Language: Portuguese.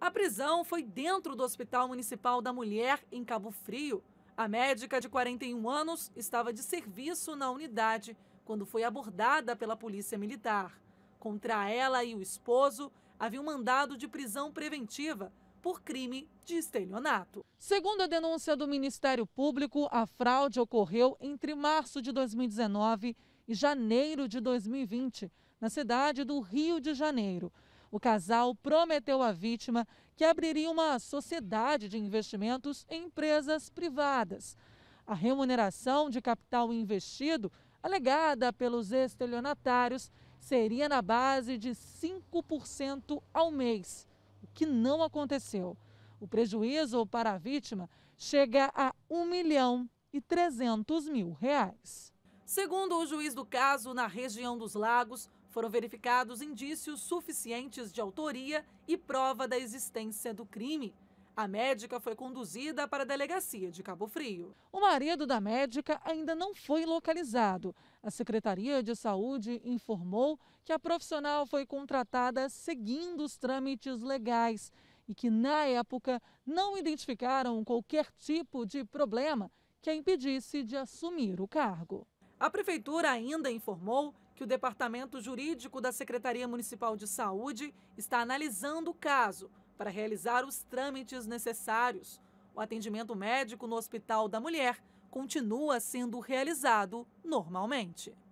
A prisão foi dentro do Hospital Municipal da Mulher, em Cabo Frio. A médica de 41 anos estava de serviço na unidade quando foi abordada pela Polícia Militar. Contra ela e o esposo havia um mandado de prisão preventiva por crime de estelionato. Segundo a denúncia do Ministério Público, a fraude ocorreu entre março de 2019 e janeiro de 2020, na cidade do Rio de Janeiro. O casal prometeu à vítima que abriria uma sociedade de investimentos em empresas privadas. A remuneração de capital investido, alegada pelos estelionatários, seria na base de 5% ao mês, o que não aconteceu. O prejuízo para a vítima chega a 1 milhão e 300 mil reais. Segundo o juiz do caso, na região dos Lagos, foram verificados indícios suficientes de autoria e prova da existência do crime. A médica foi conduzida para a delegacia de Cabo Frio. O marido da médica ainda não foi localizado. A Secretaria de Saúde informou que a profissional foi contratada seguindo os trâmites legais e que, na época, não identificaram qualquer tipo de problema que a impedisse de assumir o cargo. A prefeitura ainda informou que o Departamento Jurídico da Secretaria Municipal de Saúde está analisando o caso para realizar os trâmites necessários. O atendimento médico no Hospital da Mulher continua sendo realizado normalmente.